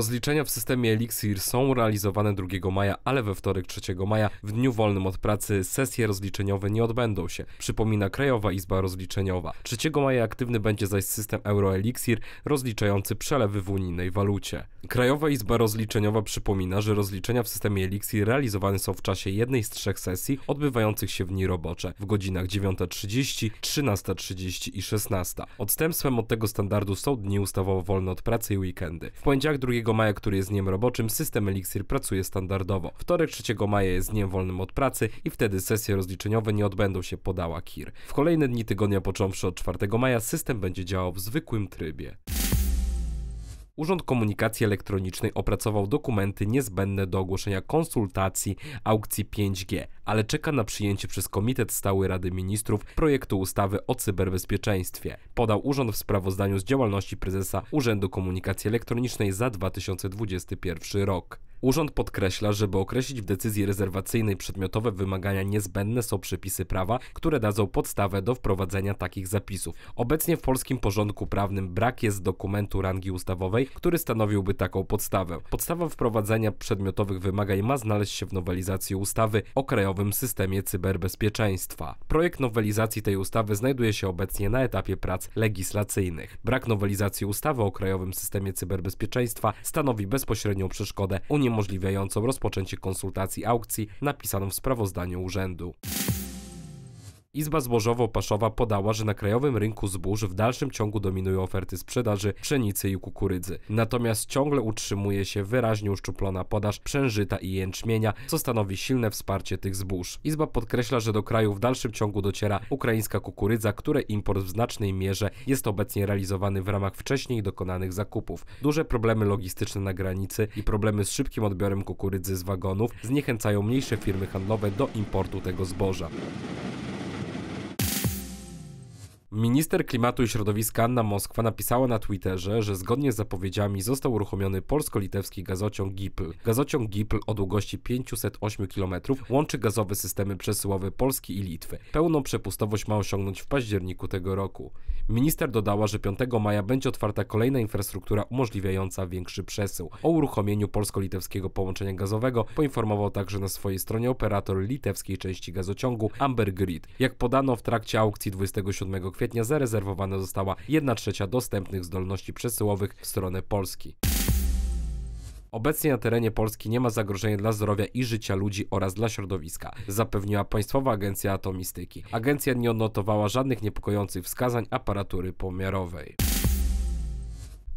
Rozliczenia w systemie Elixir są realizowane 2 maja, ale we wtorek 3 maja w dniu wolnym od pracy sesje rozliczeniowe nie odbędą się, przypomina Krajowa Izba Rozliczeniowa. 3 maja aktywny będzie zaś system Elixir, rozliczający przelewy w unijnej walucie. Krajowa Izba Rozliczeniowa przypomina, że rozliczenia w systemie Elixir realizowane są w czasie jednej z trzech sesji odbywających się w dni robocze w godzinach 9.30, 13.30 i 16. Odstępstwem od tego standardu są dni ustawowo wolne od pracy i weekendy. W poniedziałek 2 maja, który jest dniem roboczym, system Elixir pracuje standardowo. Wtorek 3 maja jest dniem wolnym od pracy i wtedy sesje rozliczeniowe nie odbędą się, podała KIR. W kolejne dni tygodnia począwszy od 4 maja system będzie działał w zwykłym trybie. Urząd Komunikacji Elektronicznej opracował dokumenty niezbędne do ogłoszenia konsultacji aukcji 5G, ale czeka na przyjęcie przez Komitet Stały Rady Ministrów projektu ustawy o cyberbezpieczeństwie. Podał urząd w sprawozdaniu z działalności prezesa Urzędu Komunikacji Elektronicznej za 2021 rok. Urząd podkreśla, żeby określić w decyzji rezerwacyjnej przedmiotowe wymagania niezbędne są przepisy prawa, które dadzą podstawę do wprowadzenia takich zapisów. Obecnie w polskim porządku prawnym brak jest dokumentu rangi ustawowej, który stanowiłby taką podstawę. Podstawa wprowadzenia przedmiotowych wymagań ma znaleźć się w nowelizacji ustawy o krajowym systemie cyberbezpieczeństwa. Projekt nowelizacji tej ustawy znajduje się obecnie na etapie prac legislacyjnych. Brak nowelizacji ustawy o krajowym systemie cyberbezpieczeństwa stanowi bezpośrednią przeszkodę Unii uniemożliwiającą rozpoczęcie konsultacji aukcji napisaną w sprawozdaniu urzędu. Izba Zbożowo-Paszowa podała, że na krajowym rynku zbóż w dalszym ciągu dominują oferty sprzedaży pszenicy i kukurydzy. Natomiast ciągle utrzymuje się wyraźnie uszczuplona podaż przężyta i jęczmienia, co stanowi silne wsparcie tych zbóż. Izba podkreśla, że do kraju w dalszym ciągu dociera ukraińska kukurydza, której import w znacznej mierze jest obecnie realizowany w ramach wcześniej dokonanych zakupów. Duże problemy logistyczne na granicy i problemy z szybkim odbiorem kukurydzy z wagonów zniechęcają mniejsze firmy handlowe do importu tego zboża. Minister klimatu i środowiska Anna Moskwa napisała na Twitterze, że zgodnie z zapowiedziami został uruchomiony polsko-litewski gazociąg GIPL. Gazociąg GIPL o długości 508 km łączy gazowe systemy przesyłowe Polski i Litwy. Pełną przepustowość ma osiągnąć w październiku tego roku. Minister dodała, że 5 maja będzie otwarta kolejna infrastruktura umożliwiająca większy przesył. O uruchomieniu polsko-litewskiego połączenia gazowego poinformował także na swojej stronie operator litewskiej części gazociągu Amber Grid. Jak podano w trakcie aukcji 27 kwietnia zarezerwowana została 1 trzecia dostępnych zdolności przesyłowych w stronę Polski. Obecnie na terenie Polski nie ma zagrożenia dla zdrowia i życia ludzi oraz dla środowiska, zapewniła Państwowa Agencja Atomistyki. Agencja nie odnotowała żadnych niepokojących wskazań aparatury pomiarowej.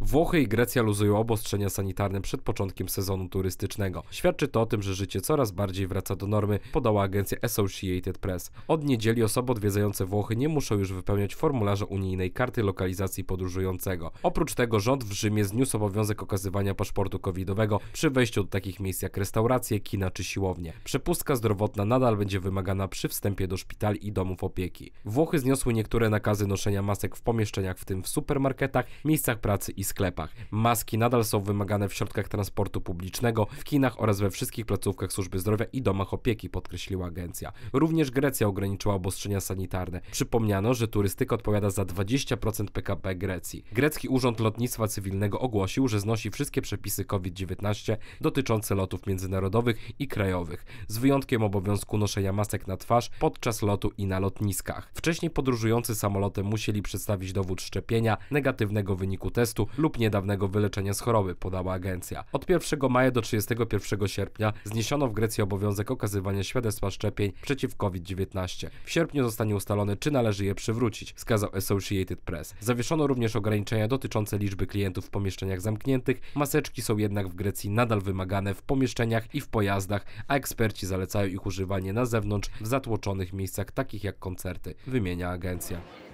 Włochy i Grecja luzują obostrzenia sanitarne przed początkiem sezonu turystycznego. Świadczy to o tym, że życie coraz bardziej wraca do normy, podała agencja Associated Press. Od niedzieli osoby odwiedzające Włochy nie muszą już wypełniać formularza unijnej karty lokalizacji podróżującego. Oprócz tego rząd w Rzymie zniósł obowiązek okazywania paszportu covidowego przy wejściu do takich miejsc jak restauracje, kina czy siłownie. Przepustka zdrowotna nadal będzie wymagana przy wstępie do szpitali i domów opieki. Włochy zniosły niektóre nakazy noszenia masek w pomieszczeniach, w tym w supermarketach, miejscach pracy i i sklepach. Maski nadal są wymagane w środkach transportu publicznego, w kinach oraz we wszystkich placówkach służby zdrowia i domach opieki, podkreśliła agencja. Również Grecja ograniczyła obostrzenia sanitarne. Przypomniano, że turystyka odpowiada za 20% PKB Grecji. Grecki Urząd Lotnictwa Cywilnego ogłosił, że znosi wszystkie przepisy COVID-19 dotyczące lotów międzynarodowych i krajowych, z wyjątkiem obowiązku noszenia masek na twarz podczas lotu i na lotniskach. Wcześniej podróżujący samolotem musieli przedstawić dowód szczepienia, negatywnego wyniku testu lub niedawnego wyleczenia z choroby, podała agencja. Od 1 maja do 31 sierpnia zniesiono w Grecji obowiązek okazywania świadectwa szczepień przeciw COVID-19. W sierpniu zostanie ustalone, czy należy je przywrócić, wskazał Associated Press. Zawieszono również ograniczenia dotyczące liczby klientów w pomieszczeniach zamkniętych. Maseczki są jednak w Grecji nadal wymagane w pomieszczeniach i w pojazdach, a eksperci zalecają ich używanie na zewnątrz w zatłoczonych miejscach takich jak koncerty, wymienia agencja.